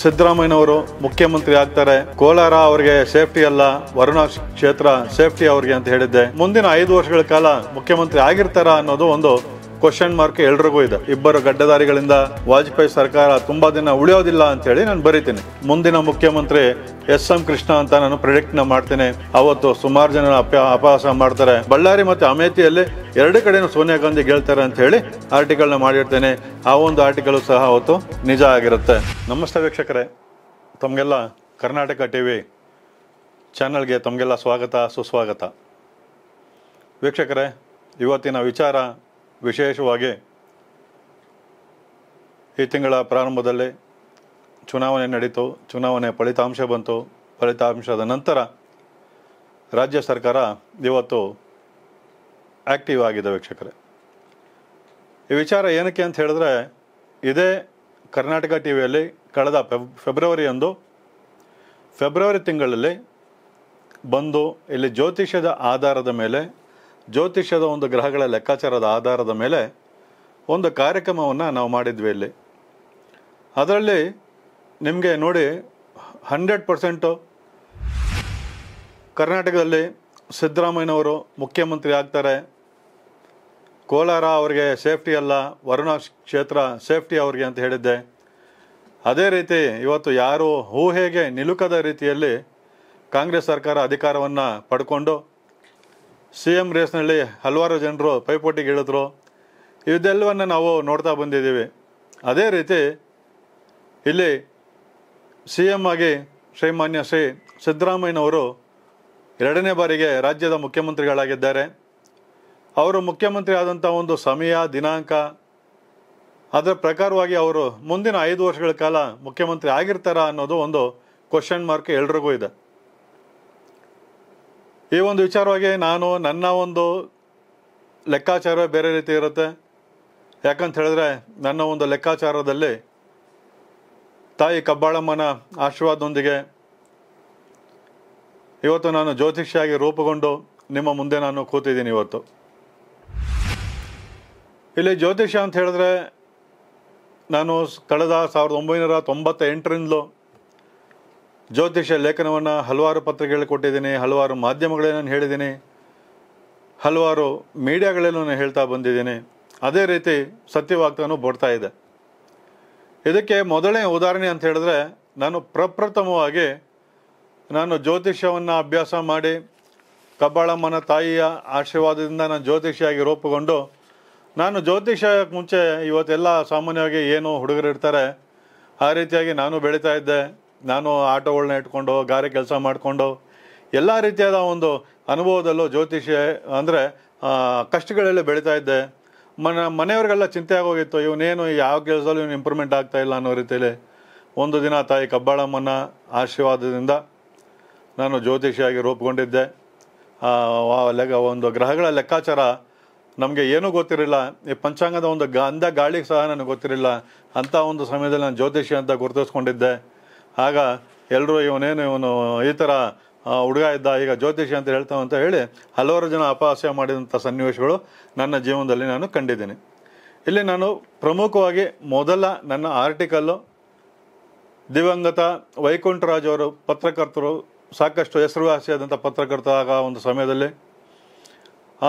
ಸಿದ್ದರಾಮಯ್ಯನವರು ಮುಖ್ಯಮಂತ್ರಿ ಆಗ್ತಾರೆ ಕೋಲಾರ ಅವರಿಗೆ ಸೇಫ್ಟಿ ಅಲ್ಲ ವರುಣ ಕ್ಷೇತ್ರ ಸೇಫ್ಟಿ ಅವ್ರಿಗೆ ಅಂತ ಹೇಳಿದ್ದೆ ಮುಂದಿನ ಐದು ವರ್ಷಗಳ ಕಾಲ ಮುಖ್ಯಮಂತ್ರಿ ಆಗಿರ್ತಾರ ಅನ್ನೋದು ಒಂದು ಕ್ವಶನ್ ಮಾರ್ಕ್ ಎಲ್ರಿಗೂ ಇದೆ ಇಬ್ಬರು ಗಡ್ಡದಾರಿಗಳಿಂದ ವಾಜಪೇಯಿ ಸರ್ಕಾರ ತುಂಬಾ ದಿನ ಉಳಿಯೋದಿಲ್ಲ ಅಂತ ಹೇಳಿ ನಾನು ಬರೀತೀನಿ ಮುಂದಿನ ಮುಖ್ಯಮಂತ್ರಿ ಎಸ್ ಎಂ ಕೃಷ್ಣ ಅಂತ ನಾನು ಪ್ರಿಡಿಕ್ಟ್ ನ ಮಾಡ್ತೀನಿ ಅವತ್ತು ಸುಮಾರು ಜನ ಅಪಹಾಸ ಮಾಡ್ತಾರೆ ಬಳ್ಳಾರಿ ಮತ್ತೆ ಅಮೇಥಿಯಲ್ಲಿ ಎರಡು ಕಡೆನೂ ಸೋನಿಯಾ ಗಾಂಧಿ ಗೆಲ್ತಾರೆ ಅಂತ ಹೇಳಿ ಆರ್ಟಿಕಲ್ನ ಮಾಡಿರ್ತೇನೆ ಆ ಒಂದು ಆರ್ಟಿಕಲ್ ಸಹ ಅವತ್ತು ನಿಜ ಆಗಿರುತ್ತೆ ನಮಸ್ತೆ ವೀಕ್ಷಕರೇ ತಮಗೆಲ್ಲ ಕರ್ನಾಟಕ ಟಿ ವಿ ಚಾನಲ್ಗೆ ತಮಗೆಲ್ಲ ಸ್ವಾಗತ ಸುಸ್ವಾಗತ ವೀಕ್ಷಕರೇ ಇವತ್ತಿನ ವಿಚಾರ ವಿಶೇಷವಾಗಿ ಈ ತಿಂಗಳ ಪ್ರಾರಂಭದಲ್ಲಿ ಚುನಾವಣೆ ನಡೀತು ಚುನಾವಣೆ ಫಲಿತಾಂಶ ಬಂತು ಫಲಿತಾಂಶದ ನಂತರ ರಾಜ್ಯ ಸರ್ಕಾರ ಇವತ್ತು ಆ್ಯಕ್ಟಿವ್ ಆಗಿದೆ ವೀಕ್ಷಕರೇ ಈ ವಿಚಾರ ಏನಕ್ಕೆ ಅಂತ ಹೇಳಿದ್ರೆ ಇದೇ ಕರ್ನಾಟಕ ಟಿ ವಿಯಲ್ಲಿ ಕಳೆದ ಫೆಬ್ ಫೆಬ್ರವರಿಯಂದು ಫೆಬ್ರವರಿ ತಿಂಗಳಲ್ಲಿ ಬಂದು ಇಲ್ಲಿ ಜ್ಯೋತಿಷ್ಯದ ಆಧಾರದ ಮೇಲೆ ಜ್ಯೋತಿಷ್ಯದ ಒಂದು ಗ್ರಹಗಳ ಲೆಕ್ಕಾಚಾರದ ಆಧಾರದ ಮೇಲೆ ಒಂದು ಕಾರ್ಯಕ್ರಮವನ್ನು ನಾವು ಮಾಡಿದ್ವಿ ಇಲ್ಲಿ ಅದರಲ್ಲಿ ನಿಮಗೆ ನೋಡಿ ಹಂಡ್ರೆಡ್ ಪರ್ಸೆಂಟು ಕರ್ನಾಟಕದಲ್ಲಿ ಸಿದ್ದರಾಮಯ್ಯನವರು ಮುಖ್ಯಮಂತ್ರಿ ಆಗ್ತಾರೆ ಕೋಲಾರ ಅವರಿಗೆ ಸೇಫ್ಟಿ ಅಲ್ಲ ವರುಣಾ ಕ್ಷೇತ್ರ ಸೇಫ್ಟಿ ಅವ್ರಿಗೆ ಅಂತ ಹೇಳಿದ್ದೆ ಅದೇ ರೀತಿ ಇವತ್ತು ಯಾರು ಊಹೆಗೆ ನಿಲುಕದ ರೀತಿಯಲ್ಲಿ ಕಾಂಗ್ರೆಸ್ ಸರ್ಕಾರ ಅಧಿಕಾರವನ್ನು ಪಡ್ಕೊಂಡು ಸಿ ಎಂ ರೇಸ್ನಲ್ಲಿ ಹಲವಾರು ಜನರು ಪೈಪೋಟಿಗೆ ಇಳಿದ್ರು ಇದೆಲ್ಲವನ್ನು ನಾವು ನೋಡ್ತಾ ಬಂದಿದ್ದೀವಿ ಅದೇ ರೀತಿ ಇಲ್ಲಿ ಸಿ ಎಮ್ ಆಗಿ ಶ್ರೀಮಾನ್ಯ ಶ್ರೀ ಸಿದ್ದರಾಮಯ್ಯನವರು ಎರಡನೇ ಬಾರಿಗೆ ರಾಜ್ಯದ ಮುಖ್ಯಮಂತ್ರಿಗಳಾಗಿದ್ದಾರೆ ಅವರು ಮುಖ್ಯಮಂತ್ರಿ ಆದಂಥ ಒಂದು ಸಮಯ ದಿನಾಂಕ ಅದರ ಪ್ರಕಾರವಾಗಿ ಅವರು ಮುಂದಿನ ಐದು ವರ್ಷಗಳ ಕಾಲ ಮುಖ್ಯಮಂತ್ರಿ ಆಗಿರ್ತಾರೆ ಅನ್ನೋದು ಒಂದು ಕ್ವಶನ್ ಮಾರ್ಕ್ ಎಲ್ರಿಗೂ ಇದೆ ಈ ಒಂದು ವಿಚಾರವಾಗಿ ನಾನು ನನ್ನ ಒಂದು ಲೆಕ್ಕಾಚಾರ ಬೇರೆ ರೀತಿ ಇರುತ್ತೆ ಯಾಕಂತ ಹೇಳಿದ್ರೆ ನನ್ನ ಒಂದು ಲೆಕ್ಕಾಚಾರದಲ್ಲಿ ತಾಯಿ ಕಬ್ಬಾಳಮ್ಮನ ಆಶೀರ್ವಾದದೊಂದಿಗೆ ಇವತ್ತು ನಾನು ಜ್ಯೋತಿಷಿಯಾಗಿ ರೂಪುಗೊಂಡು ನಿಮ್ಮ ಮುಂದೆ ನಾನು ಕೂತಿದ್ದೀನಿ ಇವತ್ತು ಇಲ್ಲಿ ಜ್ಯೋತಿಷ್ಯ ಅಂತ ಹೇಳಿದ್ರೆ ನಾನು ಕಳೆದ ಸಾವಿರದ ಒಂಬೈನೂರ ತೊಂಬತ್ತ ಎಂಟರಿಂದಲೂ ಜ್ಯೋತಿಷ್ಯ ಲೇಖನವನ್ನು ಹಲವಾರು ಪತ್ರಿಕೆಗಳು ಕೊಟ್ಟಿದ್ದೀನಿ ಹಲವಾರು ಮಾಧ್ಯಮಗಳೇ ನಾನು ಹೇಳಿದ್ದೀನಿ ಹಲವಾರು ಮೀಡಿಯಾಗಳಲ್ಲೂ ನಾನು ಹೇಳ್ತಾ ಬಂದಿದ್ದೀನಿ ಅದೇ ರೀತಿ ಸತ್ಯವಾಗ್ತಾನೂ ಬರ್ತಾ ಇದೆ ಇದಕ್ಕೆ ಮೊದಲನೇ ಉದಾಹರಣೆ ಅಂತ ಹೇಳಿದ್ರೆ ನಾನು ಪ್ರಪ್ರಥಮವಾಗಿ ನಾನು ಜ್ಯೋತಿಷ್ಯವನ್ನು ಅಭ್ಯಾಸ ಮಾಡಿ ಕಬ್ಬಾಳಮ್ಮನ ತಾಯಿಯ ಆಶೀರ್ವಾದದಿಂದ ನಾನು ಜ್ಯೋತಿಷಿಯಾಗಿ ರೂಪುಗೊಂಡು ನಾನು ಜ್ಯೋತಿಷ್ಯಕ್ಕೆ ಮುಂಚೆ ಇವತ್ತೆಲ್ಲ ಸಾಮಾನ್ಯವಾಗಿ ಏನು ಹುಡುಗರು ಇರ್ತಾರೆ ಆ ರೀತಿಯಾಗಿ ನಾನು ಬೆಳೀತಾ ಇದ್ದೆ ನಾನು ಆಟೋಗಳನ್ನ ಇಟ್ಕೊಂಡು ಗಾರೆ ಕೆಲಸ ಮಾಡಿಕೊಂಡು ಎಲ್ಲ ರೀತಿಯಾದ ಒಂದು ಅನುಭವದಲ್ಲೂ ಜ್ಯೋತಿಷ್ಯ ಅಂದರೆ ಕಷ್ಟಗಳೆಲ್ಲ ಬೆಳೀತಾ ಇದ್ದೆ ಮನ ಮನೆಯವ್ರಿಗೆಲ್ಲ ಚಿಂತೆ ಆಗೋಗಿತ್ತು ಇವನೇನು ಯಾವ ಕೆಲಸದಲ್ಲೂ ಇವನು ಇಂಪ್ರೂವ್ಮೆಂಟ್ ಆಗ್ತಾಯಿಲ್ಲ ಅನ್ನೋ ರೀತಿಯಲ್ಲಿ ಒಂದು ದಿನ ತಾಯಿ ಕಬ್ಬಾಳಮ್ಮನ ಆಶೀರ್ವಾದದಿಂದ ನಾನು ಜ್ಯೋತಿಷಿಯಾಗಿ ರೂಪುಗೊಂಡಿದ್ದೆ ಲೆಕ್ಕ ಒಂದು ಗ್ರಹಗಳ ಲೆಕ್ಕಾಚಾರ ನಮಗೆ ಏನೂ ಗೊತ್ತಿರಲಿಲ್ಲ ಈ ಪಂಚಾಂಗದ ಒಂದು ಗಂಧ ಗಾಳಿಗೆ ಸಹ ನನಗೆ ಗೊತ್ತಿರಲಿಲ್ಲ ಅಂಥ ಒಂದು ಸಮಯದಲ್ಲಿ ನಾನು ಜ್ಯೋತಿಷಿ ಅಂತ ಗುರುತಿಸ್ಕೊಂಡಿದ್ದೆ ಆಗ ಎಲ್ಲರೂ ಇವನೇನು ಇವನು ಈ ಥರ ಹುಡುಗ ಇದ್ದ ಈಗ ಜ್ಯೋತಿಷಿ ಅಂತ ಹೇಳ್ತಾವೆ ಅಂತ ಹೇಳಿ ಹಲವಾರು ಜನ ಅಪಹಾಸ್ಯ ಮಾಡಿದಂಥ ಸನ್ನಿವೇಶಗಳು ನನ್ನ ಜೀವನದಲ್ಲಿ ನಾನು ಕಂಡಿದ್ದೀನಿ ಇಲ್ಲಿ ನಾನು ಪ್ರಮುಖವಾಗಿ ಮೊದಲ ನನ್ನ ಆರ್ಟಿಕಲ್ಲು ದಿವಂಗತ ವೈಕುಂಠರಾಜ್ ಅವರು ಪತ್ರಕರ್ತರು ಸಾಕಷ್ಟು ಹೆಸರುವಾಸಿಯಾದಂಥ ಆಗ ಒಂದು ಸಮಯದಲ್ಲಿ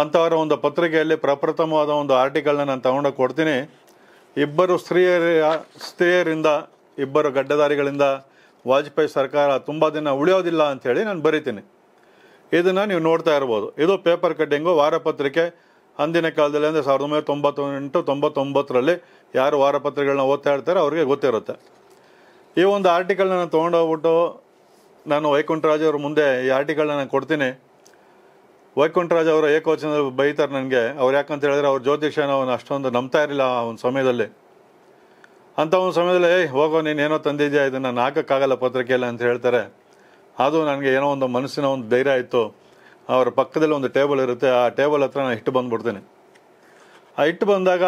ಅಂಥವರ ಒಂದು ಪತ್ರಿಕೆಯಲ್ಲಿ ಪ್ರಪ್ರಥಮವಾದ ಒಂದು ಆರ್ಟಿಕಲ್ನ ನಾನು ತಗೊಂಡೋಗಿ ಕೊಡ್ತೀನಿ ಇಬ್ಬರು ಸ್ತ್ರೀಯರ ಸ್ತ್ರೀಯರಿಂದ ಇಬ್ಬರು ಗಡ್ಡದಾರಿಗಳಿಂದ ವಾಜಪೇಯಿ ಸರ್ಕಾರ ತುಂಬ ದಿನ ಉಳಿಯೋದಿಲ್ಲ ಅಂಥೇಳಿ ನಾನು ಬರಿತೀನಿ ಇದನ್ನು ನೀವು ನೋಡ್ತಾ ಇರ್ಬೋದು ಇದು ಪೇಪರ್ ಕಟ್ಟಿಂಗು ವಾರಪತ್ರಿಕೆ ಅಂದಿನ ಕಾಲದಲ್ಲಿ ಅಂದರೆ ಸಾವಿರದ ಒಂಬೈನೂರ ತೊಂಬತ್ತೆಂಟು ತೊಂಬತ್ತೊಂಬತ್ತರಲ್ಲಿ ಯಾರು ವಾರಪತ್ರಿಕೆಗಳನ್ನ ಓದ್ತಾ ಇರ್ತಾರೆ ಅವರಿಗೆ ಗೊತ್ತಿರುತ್ತೆ ಈ ಒಂದು ಆರ್ಟಿಕಲ್ನ ನಾನು ತೊಗೊಂಡೋಗ್ಬಿಟ್ಟು ನಾನು ವೈಕುಂಠರಾಜ್ ಅವ್ರ ಮುಂದೆ ಈ ಆರ್ಟಿಕಲ್ನ ನಾನು ಕೊಡ್ತೀನಿ ವೈಕುಂಠರಾಜ್ ಅವರು ಏಕವಚನ ಬೈತಾರೆ ನನಗೆ ಅವ್ರು ಯಾಕಂತ ಹೇಳಿದ್ರೆ ಅವ್ರ ಜ್ಯೋತಿಷ್ಯನ ಅವನು ಅಷ್ಟೊಂದು ನಂಬ್ತಾ ಇರಲಿಲ್ಲ ಆ ಒಂದು ಸಮಯದಲ್ಲಿ ಅಂಥ ಒಂದು ಸಮಯದಲ್ಲಿ ಹೋಗೋ ನೀನು ಏನೋ ತಂದಿದ್ಯಾ ಇದನ್ನು ನಾನು ಹಾಕೋಕ್ಕಾಗಲ್ಲ ಪತ್ರಿಕೆಯಲ್ಲಿ ಅಂತ ಹೇಳ್ತಾರೆ ಅದು ನನಗೆ ಏನೋ ಒಂದು ಮನಸ್ಸಿನ ಒಂದು ಧೈರ್ಯ ಇತ್ತು ಅವರ ಪಕ್ಕದಲ್ಲಿ ಒಂದು ಟೇಬಲ್ ಇರುತ್ತೆ ಆ ಟೇಬಲ್ ಹತ್ರ ನಾನು ಇಟ್ಟು ಬಂದುಬಿಡ್ತೀನಿ ಆ ಇಟ್ಟು ಬಂದಾಗ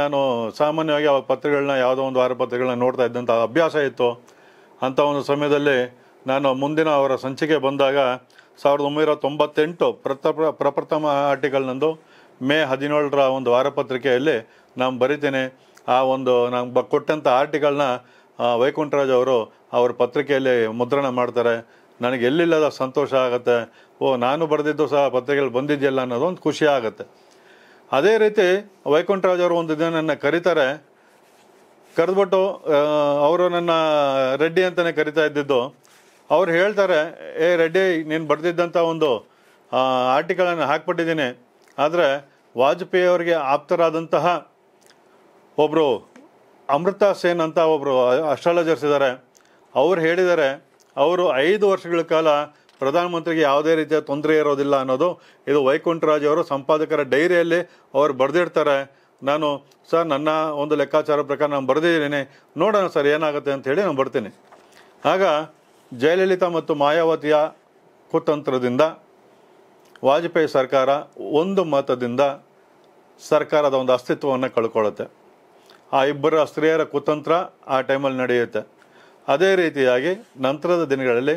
ನಾನು ಸಾಮಾನ್ಯವಾಗಿ ಆ ಪತ್ರಗಳನ್ನ ಯಾವುದೋ ಒಂದು ವಾರ ಪತ್ರಗಳನ್ನ ನೋಡ್ತಾ ಇದ್ದಂಥ ಅಭ್ಯಾಸ ಇತ್ತು ಅಂಥ ಒಂದು ಸಮಯದಲ್ಲಿ ನಾನು ಮುಂದಿನ ಅವರ ಸಂಚಿಕೆ ಬಂದಾಗ ಸಾವಿರದ ಒಂಬೈನೂರ ತೊಂಬತ್ತೆಂಟು ಪ್ರಥ ಪ್ರಪ್ರಥಮ ಆರ್ಟಿಕಲ್ನಂದು ಮೇ ಹದಿನೇಳರ ಒಂದು ವಾರಪತ್ರಿಕೆಯಲ್ಲಿ ನಾನು ಬರಿತೇನೆ ಆ ಒಂದು ನಮ್ಗೆ ಕೊಟ್ಟಂಥ ಆರ್ಟಿಗಳನ್ನ ವೈಕುಂಠರಾಜ್ ಅವರು ಅವ್ರ ಪತ್ರಿಕೆಯಲ್ಲಿ ಮುದ್ರಣ ಮಾಡ್ತಾರೆ ನನಗೆ ಎಲ್ಲಿಲ್ಲದ ಸಂತೋಷ ಆಗುತ್ತೆ ಓ ನಾನು ಬರೆದಿದ್ದು ಸಹ ಪತ್ರಿಕೆಯಲ್ಲಿ ಬಂದಿದೆಯಲ್ಲ ಅನ್ನೋದೊಂದು ಖುಷಿ ಆಗುತ್ತೆ ಅದೇ ರೀತಿ ವೈಕುಂಠರಾಜ್ ಅವರು ಒಂದು ದಿನ ನನ್ನ ಕರೀತಾರೆ ಕರೆದ್ಬಿಟ್ಟು ಅವರು ನನ್ನ ರೆಡ್ಡಿ ಅಂತಲೇ ಕರಿತಾ ಇದ್ದಿದ್ದು ಅವ್ರು ಹೇಳ್ತಾರೆ ಏ ರೆಡ್ಡಿ ನೀನು ಬರೆದಿದ್ದಂಥ ಒಂದು ಆರ್ಟಿಕಲನ್ನು ಹಾಕ್ಬಿಟ್ಟಿದ್ದೀನಿ ಆದರೆ ವಾಜಪೇಯಿ ಅವರಿಗೆ ಆಪ್ತರಾದಂತಹ ಒಬ್ಬರು ಅಮೃತಾ ಸೇನ್ ಅಂತ ಒಬ್ಬರು ಅಸ್ಟ್ರಾಲಜರ್ಸ್ ಇದ್ದಾರೆ ಅವ್ರು ಹೇಳಿದ್ದಾರೆ ಅವರು ಐದು ವರ್ಷಗಳ ಕಾಲ ಪ್ರಧಾನಮಂತ್ರಿಗೆ ಯಾವುದೇ ರೀತಿಯ ತೊಂದರೆ ಇರೋದಿಲ್ಲ ಅನ್ನೋದು ಇದು ವೈಕುಂಠರಾಜ್ ಅವರು ಸಂಪಾದಕರ ಡೈರಿಯಲ್ಲಿ ಅವರು ಬರೆದಿರ್ತಾರೆ ನಾನು ಸರ್ ನನ್ನ ಒಂದು ಲೆಕ್ಕಾಚಾರ ಪ್ರಕಾರ ನಾನು ಬರೆದಿದ್ದೀನಿ ನೋಡೋಣ ಸರ್ ಏನಾಗುತ್ತೆ ಅಂತ ಹೇಳಿ ನಾನು ಬರ್ತೀನಿ ಆಗ ಜಯಲಲಿತಾ ಮತ್ತು ಮಾಯಾವತಿಯ ಕುತಂತ್ರದಿಂದ ವಾಜಪೇಯಿ ಸರ್ಕಾರ ಒಂದು ಮತದಿಂದ ಸರ್ಕಾರದ ಒಂದು ಅಸ್ತಿತ್ವವನ್ನು ಕಳ್ಕೊಳ್ಳುತ್ತೆ ಆ ಇಬ್ಬರ ಸ್ತ್ರೀಯರ ಕುತಂತ್ರ ಆ ಟೈಮಲ್ಲಿ ನಡೆಯುತ್ತೆ ಅದೇ ರೀತಿಯಾಗಿ ನಂತರದ ದಿನಗಳಲ್ಲಿ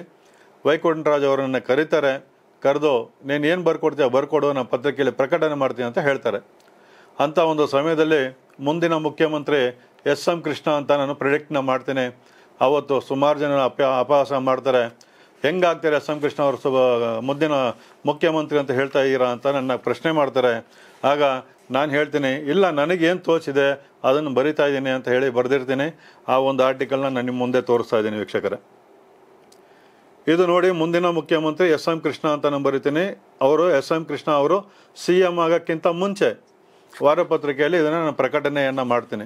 ವೈಕುಂಠರಾಜ್ ಅವರನ್ನು ಕರೀತಾರೆ ಕರೆದು ನೀನು ಏನು ಬರ್ಕೊಡ್ತೀಯ ಬರ್ಕೊಡು ನಾನು ಪತ್ರಿಕೆಯಲ್ಲಿ ಪ್ರಕಟಣೆ ಮಾಡ್ತೀನಿ ಅಂತ ಹೇಳ್ತಾರೆ ಅಂಥ ಒಂದು ಸಮಯದಲ್ಲಿ ಮುಂದಿನ ಮುಖ್ಯಮಂತ್ರಿ ಎಸ್ ಎಂ ಕೃಷ್ಣ ಅಂತ ನಾನು ಪ್ರಿಡಿಕ್ಟ್ನ ಮಾಡ್ತೀನಿ ಅವತ್ತು ಸುಮಾರು ಜನ ಅಪ ಅಪಹಾಸ ಮಾಡ್ತಾರೆ ಹೆಂಗಾಗ್ತಾರೆ ಎಸ್ ಎಂ ಕೃಷ್ಣ ಅವರು ಸುಬ ಮುಂದಿನ ಮುಖ್ಯಮಂತ್ರಿ ಅಂತ ಹೇಳ್ತಾ ಇದ್ದೀರಾ ಅಂತ ನನ್ನ ಪ್ರಶ್ನೆ ಮಾಡ್ತಾರೆ ಆಗ ನಾನು ಹೇಳ್ತೀನಿ ಇಲ್ಲ ನನಗೇನು ತೋಚಿದೆ ಅದನ್ನು ಬರಿತಾ ಇದ್ದೀನಿ ಅಂತ ಹೇಳಿ ಬರೆದಿರ್ತೀನಿ ಆ ಒಂದು ಆರ್ಟಿಕಲ್ನ ನಾನು ನಿಮ್ಮ ಮುಂದೆ ತೋರಿಸ್ತಾ ಇದ್ದೀನಿ ವೀಕ್ಷಕರೇ ಇದು ನೋಡಿ ಮುಂದಿನ ಮುಖ್ಯಮಂತ್ರಿ ಎಸ್ ಎಂ ಕೃಷ್ಣ ಅಂತ ನಾನು ಬರಿತೀನಿ ಅವರು ಎಸ್ ಎಂ ಕೃಷ್ಣ ಅವರು ಸಿ ಎಂ ಆಗೋಕ್ಕಿಂತ ಮುಂಚೆ ವಾರಪತ್ರಿಕೆಯಲ್ಲಿ ಇದನ್ನು ನಾನು ಪ್ರಕಟಣೆಯನ್ನು ಮಾಡ್ತೀನಿ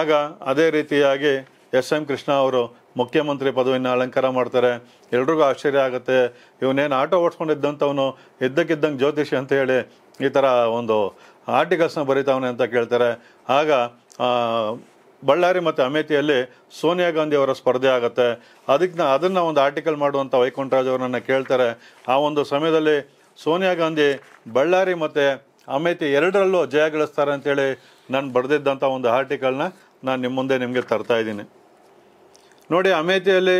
ಆಗ ಅದೇ ರೀತಿಯಾಗಿ ಎಸ್ ಎಂ ಕೃಷ್ಣ ಅವರು ಮುಖ್ಯಮಂತ್ರಿ ಪದವಿಯನ್ನು ಅಲಂಕಾರ ಮಾಡ್ತಾರೆ ಎಲ್ರಿಗೂ ಆಶ್ಚರ್ಯ ಆಗುತ್ತೆ ಇವನೇನು ಆಟೋ ಓಡಿಸ್ಕೊಂಡಿದ್ದಂಥವನು ಇದ್ದಕ್ಕಿದ್ದಂಗೆ ಜ್ಯೋತಿಷಿ ಅಂತ ಹೇಳಿ ಈ ಥರ ಒಂದು ಆರ್ಟಿಕಲ್ಸ್ನ ಬರೀತಾವನೆ ಅಂತ ಕೇಳ್ತಾರೆ ಆಗ ಬಳ್ಳಾರಿ ಮತ್ತು ಅಮೇಥಿಯಲ್ಲಿ ಸೋನಿಯಾ ಗಾಂಧಿ ಅವರ ಸ್ಪರ್ಧೆ ಆಗುತ್ತೆ ಅದಕ್ಕೆ ಅದನ್ನು ಒಂದು ಆರ್ಟಿಕಲ್ ಮಾಡುವಂಥ ವೈಕುಂಠರಾಜ್ ಅವರನ್ನು ಕೇಳ್ತಾರೆ ಆ ಒಂದು ಸಮಯದಲ್ಲಿ ಸೋನಿಯಾ ಗಾಂಧಿ ಬಳ್ಳಾರಿ ಮತ್ತು ಅಮೇಥಿ ಎರಡರಲ್ಲೂ ಜಯ ಗಳಿಸ್ತಾರೆ ಅಂತೇಳಿ ನಾನು ಬರೆದಿದ್ದಂಥ ಒಂದು ಆರ್ಟಿಕಲ್ನ ನಾನು ನಿಮ್ಮ ಮುಂದೆ ನಿಮಗೆ ತರ್ತಾ ಇದ್ದೀನಿ ನೋಡಿ ಅಮೇಥಿಯಲ್ಲಿ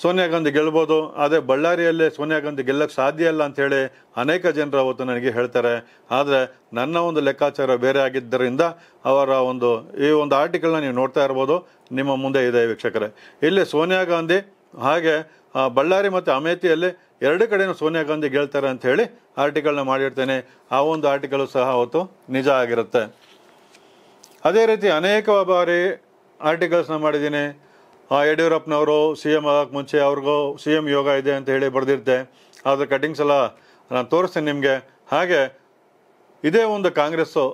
ಸೋನಿಯಾ ಗಾಂಧಿ ಗೆಲ್ಬೋದು ಆದರೆ ಬಳ್ಳಾರಿಯಲ್ಲೇ ಸೋನಿಯಾ ಗಾಂಧಿ ಗೆಲ್ಲಕ್ಕೆ ಸಾಧ್ಯ ಇಲ್ಲ ಅಂಥೇಳಿ ಅನೇಕ ಜನರು ಅವತ್ತು ನನಗೆ ಹೇಳ್ತಾರೆ ಆದರೆ ನನ್ನ ಒಂದು ಲೆಕ್ಕಾಚಾರ ಬೇರೆ ಆಗಿದ್ದರಿಂದ ಅವರ ಒಂದು ಈ ಒಂದು ಆರ್ಟಿಕಲ್ನ ನೀವು ನೋಡ್ತಾ ಇರ್ಬೋದು ನಿಮ್ಮ ಮುಂದೆ ಇದೆ ವೀಕ್ಷಕರೇ ಇಲ್ಲಿ ಸೋನಿಯಾ ಗಾಂಧಿ ಹಾಗೆ ಬಳ್ಳಾರಿ ಮತ್ತು ಅಮೇಥಿಯಲ್ಲಿ ಎರಡು ಕಡೆಯೂ ಸೋನಿಯಾ ಗಾಂಧಿ ಗೆಲ್ತಾರೆ ಅಂಥೇಳಿ ಆರ್ಟಿಕಲ್ನ ಮಾಡಿರ್ತೇನೆ ಆ ಒಂದು ಆರ್ಟಿಕಲು ಸಹ ಅವತ್ತು ನಿಜ ಆಗಿರುತ್ತೆ ಅದೇ ರೀತಿ ಅನೇಕ ಬಾರಿ ಆರ್ಟಿಕಲ್ಸ್ನ ಮಾಡಿದ್ದೀನಿ ಯಡಿಯೂರಪ್ಪನವರು ಸಿ ಎಮ್ ಆಗೋಕ್ಕೆ ಮುಂಚೆ ಅವ್ರಿಗೂ ಸಿ ಎಮ್ ಯೋಗ ಇದೆ ಅಂತ ಹೇಳಿ ಬರೆದಿರ್ತೆ ಆದರೆ ಕಟಿಂಗ್ಸ್ ಎಲ್ಲ ನಾನು ತೋರಿಸ್ತೀನಿ ನಿಮಗೆ ಹಾಗೆ ಇದೇ ಒಂದು ಕಾಂಗ್ರೆಸ್ಸು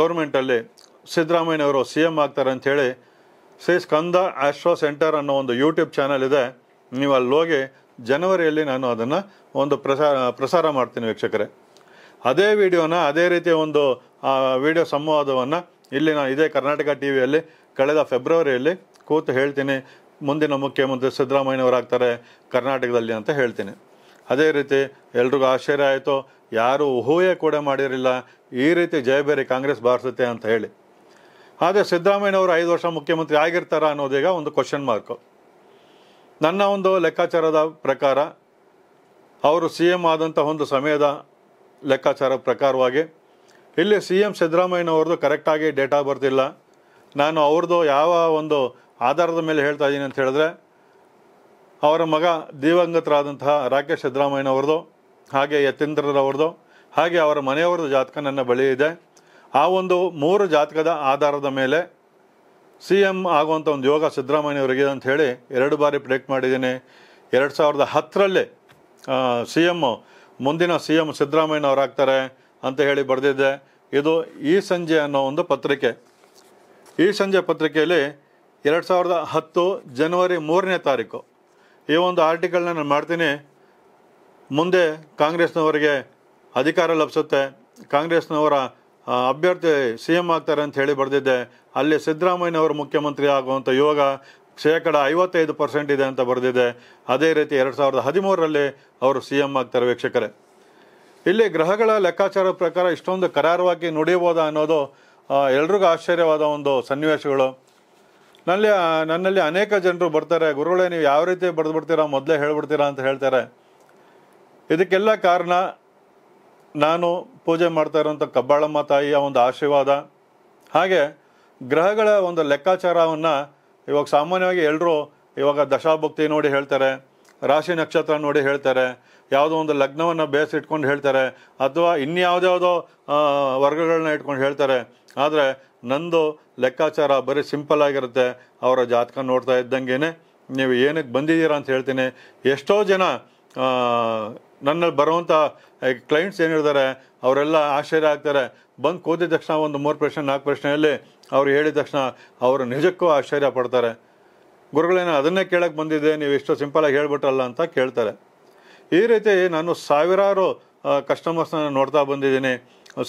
ಗೌರ್ಮೆಂಟಲ್ಲಿ ಸಿದ್ದರಾಮಯ್ಯನವರು ಸಿ ಎಮ್ ಆಗ್ತಾರೆ ಅಂಥೇಳಿ ಶ್ರೀ ಸ್ಕಂದ ಆಸ್ಟ್ರೋ ಸೆಂಟರ್ ಅನ್ನೋ ಒಂದು ಯೂಟ್ಯೂಬ್ ಚಾನಲ್ ಇದೆ ನೀವು ಅಲ್ಲಿ ಹೋಗಿ ಜನವರಿಯಲ್ಲಿ ನಾನು ಅದನ್ನು ಒಂದು ಪ್ರಸಾರ ಪ್ರಸಾರ ಮಾಡ್ತೀನಿ ವೀಕ್ಷಕರೇ ಅದೇ ವಿಡಿಯೋನ ಅದೇ ರೀತಿಯ ಒಂದು ವಿಡಿಯೋ ಸಂವಾದವನ್ನು ಇಲ್ಲಿ ನಾನು ಇದೇ ಕರ್ನಾಟಕ ಟಿ ವಿಯಲ್ಲಿ ಕಳೆದ ಫೆಬ್ರವರಿಯಲ್ಲಿ ಕೂತು ಹೇಳ್ತೀನಿ ಮುಂದಿನ ಮುಖ್ಯಮಂತ್ರಿ ಆಗ್ತಾರೆ ಕರ್ನಾಟಕದಲ್ಲಿ ಅಂತ ಹೇಳ್ತೀನಿ ಅದೇ ರೀತಿ ಎಲ್ರಿಗೂ ಆಶ್ಚರ್ಯ ಆಯಿತು ಯಾರೂ ಊಹೆ ಕೂಡ ಮಾಡಿರಲಿಲ್ಲ ಈ ರೀತಿ ಬೇರೆ ಕಾಂಗ್ರೆಸ್ ಬಾರಿಸುತ್ತೆ ಅಂತ ಹೇಳಿ ಆದರೆ ಸಿದ್ದರಾಮಯ್ಯನವರು ಐದು ವರ್ಷ ಮುಖ್ಯಮಂತ್ರಿ ಆಗಿರ್ತಾರ ಅನ್ನೋದೀಗ ಒಂದು ಕ್ವಶನ್ ಮಾರ್ಕು ನನ್ನ ಒಂದು ಲೆಕ್ಕಾಚಾರದ ಪ್ರಕಾರ ಅವರು ಸಿ ಎಮ್ ಆದಂಥ ಒಂದು ಸಮಯದ ಲೆಕ್ಕಾಚಾರ ಪ್ರಕಾರವಾಗಿ ಇಲ್ಲಿ ಸಿ ಎಮ್ ಸಿದ್ದರಾಮಯ್ಯನವ್ರದ್ದು ಕರೆಕ್ಟಾಗಿ ಡೇಟಾ ಬರ್ತಿಲ್ಲ ನಾನು ಅವ್ರದ್ದು ಯಾವ ಒಂದು ಆಧಾರದ ಮೇಲೆ ಹೇಳ್ತಾ ಇದ್ದೀನಿ ಅಂತ ಹೇಳಿದ್ರೆ ಅವರ ಮಗ ದಿವಂಗತರಾದಂತಹ ರಾಕೇಶ್ ಸಿದ್ದರಾಮಯ್ಯನವ್ರದ್ದು ಹಾಗೆ ಯತೀಂದ್ರರವ್ರದ್ದು ಹಾಗೆ ಅವರ ಮನೆಯವ್ರದ್ದು ಜಾತಕ ನನ್ನ ಬಳಿ ಇದೆ ಆ ಒಂದು ಮೂರು ಜಾತಕದ ಆಧಾರದ ಮೇಲೆ ಸಿ ಎಮ್ ಆಗುವಂಥ ಒಂದು ಯೋಗ ಸಿದ್ದರಾಮಯ್ಯವರಿಗೆ ಅಂತ ಹೇಳಿ ಎರಡು ಬಾರಿ ಪ್ರೆಡಿಕ್ಟ್ ಮಾಡಿದ್ದೀನಿ ಎರಡು ಸಾವಿರದ ಹತ್ತರಲ್ಲಿ ಸಿ ಎಮ್ ಮುಂದಿನ ಸಿ ಎಮ್ ಸಿದ್ದರಾಮಯ್ಯನವರಾಗ್ತಾರೆ ಅಂತ ಹೇಳಿ ಬರೆದಿದ್ದೆ ಇದು ಈ ಸಂಜೆ ಅನ್ನೋ ಒಂದು ಪತ್ರಿಕೆ ಈ ಸಂಜೆ ಪತ್ರಿಕೆಯಲ್ಲಿ ಎರಡು ಸಾವಿರದ ಹತ್ತು ಜನವರಿ ಮೂರನೇ ತಾರೀಕು ಈ ಒಂದು ಆರ್ಟಿಕಲ್ನ ನಾನು ಮಾಡ್ತೀನಿ ಮುಂದೆ ಕಾಂಗ್ರೆಸ್ನವರಿಗೆ ಅಧಿಕಾರ ಲಭಿಸುತ್ತೆ ಕಾಂಗ್ರೆಸ್ನವರ ಅಭ್ಯರ್ಥಿ ಸಿ ಎಮ್ ಆಗ್ತಾರೆ ಅಂತ ಹೇಳಿ ಬರೆದಿದ್ದೆ ಅಲ್ಲಿ ಸಿದ್ದರಾಮಯ್ಯನವರು ಮುಖ್ಯಮಂತ್ರಿ ಆಗುವಂಥ ಯೋಗ ಶೇಕಡ ಐವತ್ತೈದು ಪರ್ಸೆಂಟ್ ಇದೆ ಅಂತ ಬರೆದಿದೆ ಅದೇ ರೀತಿ ಎರಡು ಸಾವಿರದ ಹದಿಮೂರರಲ್ಲಿ ಅವರು ಸಿ ಎಮ್ ಆಗ್ತಾರೆ ವೀಕ್ಷಕರೇ ಇಲ್ಲಿ ಗ್ರಹಗಳ ಲೆಕ್ಕಾಚಾರದ ಪ್ರಕಾರ ಇಷ್ಟೊಂದು ಕರಾರವಾಗಿ ನುಡಿಯಬೋದ ಅನ್ನೋದು ಎಲ್ರಿಗೂ ಆಶ್ಚರ್ಯವಾದ ಒಂದು ಸನ್ನಿವೇಶಗಳು ನನ್ನಲ್ಲಿ ನನ್ನಲ್ಲಿ ಅನೇಕ ಜನರು ಬರ್ತಾರೆ ಗುರುಗಳೇ ನೀವು ಯಾವ ರೀತಿ ಬರೆದು ಬಿಡ್ತೀರಾ ಮೊದಲೇ ಹೇಳ್ಬಿಡ್ತೀರಾ ಅಂತ ಹೇಳ್ತಾರೆ ಇದಕ್ಕೆಲ್ಲ ಕಾರಣ ನಾನು ಪೂಜೆ ಮಾಡ್ತಾ ಇರೋಂಥ ಕಬ್ಬಾಳಮ್ಮ ತಾಯಿಯ ಒಂದು ಆಶೀರ್ವಾದ ಹಾಗೆ ಗ್ರಹಗಳ ಒಂದು ಲೆಕ್ಕಾಚಾರವನ್ನು ಇವಾಗ ಸಾಮಾನ್ಯವಾಗಿ ಎಲ್ಲರೂ ಇವಾಗ ದಶಾಭಕ್ತಿ ನೋಡಿ ಹೇಳ್ತಾರೆ ರಾಶಿ ನಕ್ಷತ್ರ ನೋಡಿ ಹೇಳ್ತಾರೆ ಯಾವುದೋ ಒಂದು ಲಗ್ನವನ್ನು ಇಟ್ಕೊಂಡು ಹೇಳ್ತಾರೆ ಅಥವಾ ಇನ್ಯಾವುದ್ಯಾವುದೋ ವರ್ಗಗಳನ್ನ ಇಟ್ಕೊಂಡು ಹೇಳ್ತಾರೆ ಆದರೆ ನಂದು ಲೆಕ್ಕಾಚಾರ ಬರೀ ಸಿಂಪಲ್ ಆಗಿರುತ್ತೆ ಅವರ ಜಾತಕ ನೋಡ್ತಾ ಇದ್ದಂಗೆ ನೀವು ಏನಕ್ಕೆ ಬಂದಿದ್ದೀರಾ ಅಂತ ಹೇಳ್ತೀನಿ ಎಷ್ಟೋ ಜನ ನನ್ನಲ್ಲಿ ಬರುವಂಥ ಕ್ಲೈಂಟ್ಸ್ ಏನಿರ್ತಾರೆ ಅವರೆಲ್ಲ ಆಶ್ಚರ್ಯ ಆಗ್ತಾರೆ ಬಂದು ಕೂತಿದ ತಕ್ಷಣ ಒಂದು ಮೂರು ಪ್ರಶ್ನೆ ನಾಲ್ಕು ಪ್ರಶ್ನೆಯಲ್ಲಿ ಅವ್ರು ಹೇಳಿದ ತಕ್ಷಣ ಅವರು ನಿಜಕ್ಕೂ ಆಶ್ಚರ್ಯ ಪಡ್ತಾರೆ ಗುರುಗಳೇನೋ ಅದನ್ನೇ ಕೇಳಕ್ಕೆ ಬಂದಿದ್ದೆ ನೀವು ಎಷ್ಟೋ ಸಿಂಪಲಾಗಿ ಹೇಳ್ಬಿಟ್ರಲ್ಲ ಅಂತ ಕೇಳ್ತಾರೆ ಈ ರೀತಿ ನಾನು ಸಾವಿರಾರು ಕಸ್ಟಮರ್ಸ್ನ ನೋಡ್ತಾ ಬಂದಿದ್ದೀನಿ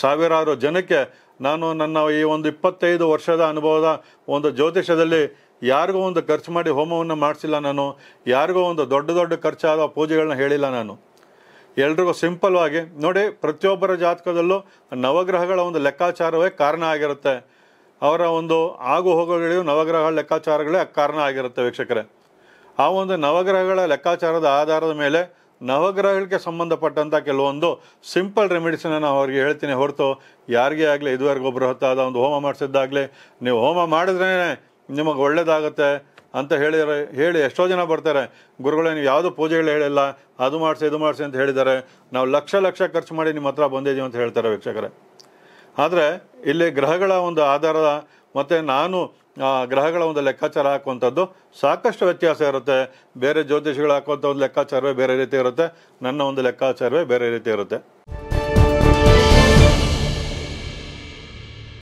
ಸಾವಿರಾರು ಜನಕ್ಕೆ ನಾನು ನನ್ನ ಈ ಒಂದು ಇಪ್ಪತ್ತೈದು ವರ್ಷದ ಅನುಭವದ ಒಂದು ಜ್ಯೋತಿಷದಲ್ಲಿ ಯಾರಿಗೂ ಒಂದು ಖರ್ಚು ಮಾಡಿ ಹೋಮವನ್ನು ಮಾಡಿಸಿಲ್ಲ ನಾನು ಯಾರಿಗೂ ಒಂದು ದೊಡ್ಡ ದೊಡ್ಡ ಖರ್ಚಾದ ಪೂಜೆಗಳನ್ನ ಹೇಳಿಲ್ಲ ನಾನು ಎಲ್ರಿಗೂ ಸಿಂಪಲ್ವಾಗಿ ನೋಡಿ ಪ್ರತಿಯೊಬ್ಬರ ಜಾತಕದಲ್ಲೂ ನವಗ್ರಹಗಳ ಒಂದು ಲೆಕ್ಕಾಚಾರವೇ ಕಾರಣ ಆಗಿರುತ್ತೆ ಅವರ ಒಂದು ಆಗು ಹೋಗುಗಳಿಗೂ ನವಗ್ರಹಗಳ ಲೆಕ್ಕಾಚಾರಗಳೇ ಕಾರಣ ಆಗಿರುತ್ತೆ ವೀಕ್ಷಕರೇ ಆ ಒಂದು ನವಗ್ರಹಗಳ ಲೆಕ್ಕಾಚಾರದ ಆಧಾರದ ಮೇಲೆ ನವಗ್ರಹಗಳಿಗೆ ಸಂಬಂಧಪಟ್ಟಂಥ ಕೆಲವೊಂದು ಸಿಂಪಲ್ ರೆಮಿಡಿಸನ್ನ ನಾವು ಅವ್ರಿಗೆ ಹೇಳ್ತೀನಿ ಹೊರತು ಯಾರಿಗೇ ಆಗಲಿ ಇದುವರೆಗೂ ಒಬ್ಬರು ಹೊತ್ತಾದ ಒಂದು ಹೋಮ ಮಾಡಿಸಿದ್ದಾಗಲಿ ನೀವು ಹೋಮ ಮಾಡಿದ್ರೇ ನಿಮಗೆ ಒಳ್ಳೇದಾಗುತ್ತೆ ಅಂತ ಹೇಳಿದರೆ ಹೇಳಿ ಎಷ್ಟೋ ಜನ ಬರ್ತಾರೆ ಗುರುಗಳೇ ನೀವು ಯಾವುದೋ ಪೂಜೆಗಳು ಹೇಳಿಲ್ಲ ಅದು ಮಾಡಿಸಿ ಇದು ಮಾಡಿಸಿ ಅಂತ ಹೇಳಿದ್ದಾರೆ ನಾವು ಲಕ್ಷ ಲಕ್ಷ ಖರ್ಚು ಮಾಡಿ ನಿಮ್ಮ ಹತ್ರ ಬಂದಿದ್ದೀವಿ ಅಂತ ಹೇಳ್ತಾರೆ ವೀಕ್ಷಕರೇ ಆದರೆ ಇಲ್ಲಿ ಗ್ರಹಗಳ ಒಂದು ಆಧಾರದ ಮತ್ತು ನಾನು ಗ್ರಹಗಳ ಒಂದು ಲೆಕ್ಕಾಚಾರ ಹಾಕುವಂಥದ್ದು ಸಾಕಷ್ಟು ವ್ಯತ್ಯಾಸ ಇರುತ್ತೆ ಬೇರೆ ಜ್ಯೋತಿಷಿಗಳು ಹಾಕುವಂಥ ಒಂದು ಲೆಕ್ಕಾಚಾರವೇ ಬೇರೆ ರೀತಿ ಇರುತ್ತೆ ನನ್ನ ಒಂದು ಲೆಕ್ಕಾಚಾರವೇ ಬೇರೆ ರೀತಿ ಇರುತ್ತೆ